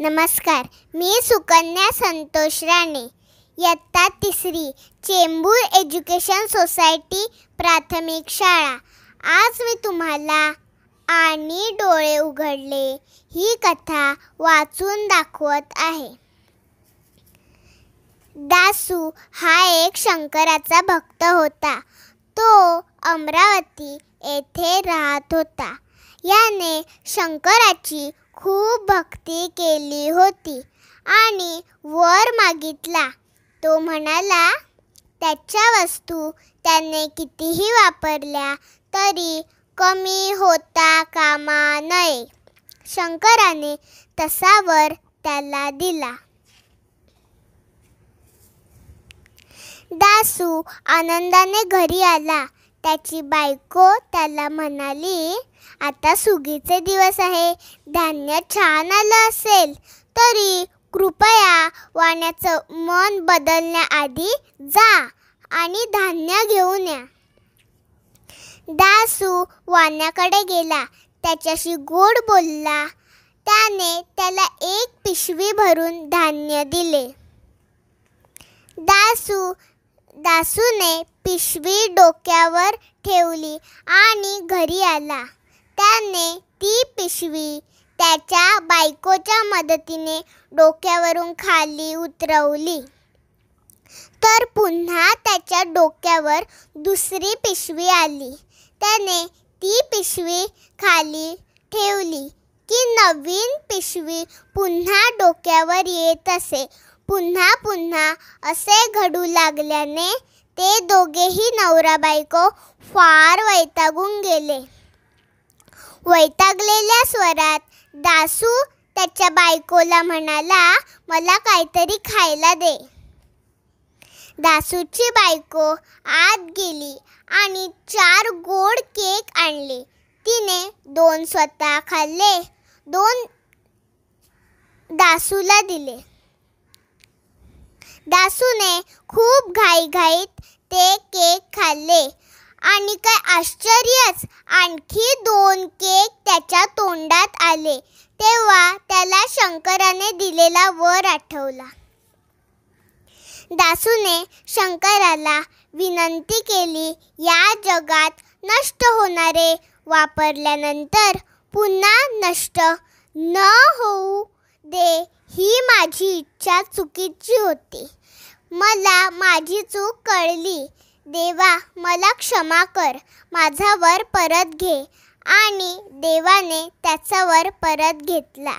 नमस्कार मी सुकन्या संतोष राणे इयत्ता तिसरी चेंबूर एज्युकेशन सोसायटी प्राथमिक शाळा आज मी तुम्हाला आणि डोळे उघडले ही कथा वाचून दाखवत आहे दासू हा एक शंकराचा भक्त होता तो अमरावती येथे राहत होता याने शंकराची खूप भक्ती केली होती आणि वर मागितला तो म्हणाला त्याच्या वस्तू त्याने कितीही वापरल्या तरी कमी होता कामा नये शंकराने तसा वर त्याला दिला दासू आनंदाने घरी आला त्याची बायको त्याला म्हणाली आता सुगीचे दिवस आहे धान्य छान आलं असेल तरी कृपया वाण्याचं मन बदलण्याआधी जा आणि धान्य घेऊन या दासू वाण्याकडे गेला त्याच्याशी गोड बोलला त्याने त्याला एक पिशवी भरून धान्य दिले दासू दासूने पिशवी डोक्यावर ठेवली आणि घरी आला त्याने ती पिशवी त्याच्या बायकोच्या मदतीने डोक्यावरून खाली उतरवली तर पुन्हा त्याच्या डोक्यावर दुसरी पिशवी आली त्याने ती पिशवी खाली ठेवली की नवीन पिशवी पुन्हा डोक्यावर येत असे पुन्हा पुन्हा असे घडू लागल्याने ते दोघेही नवरा बायको फार वैतागून गेले वैतागलेल्या स्वरात दासू त्याच्या बायकोला म्हणाला मला काहीतरी खायला दे दासूची बायको आत गेली आणि चार गोड केक आणले तिने दोन स्वतः खाल्ले दोन दासूला दिले दासूने खूप घाईघाईत ते केक खाल्ले आणि काय आश्चर्यच आणखी दोन केक त्याच्या तोंडात आले तेव्हा त्याला शंकराने दिलेला वर आठवला दासूने शंकराला विनंती केली या जगात नष्ट होणारे वापरल्यानंतर पुन्हा नष्ट न होऊ दे ही माझी इच्छा चुकीची होती मला माझी चूक कळली देवा मला क्षमा कर माझा वर परत घे आणि देवाने त्याचा वर परत घेतला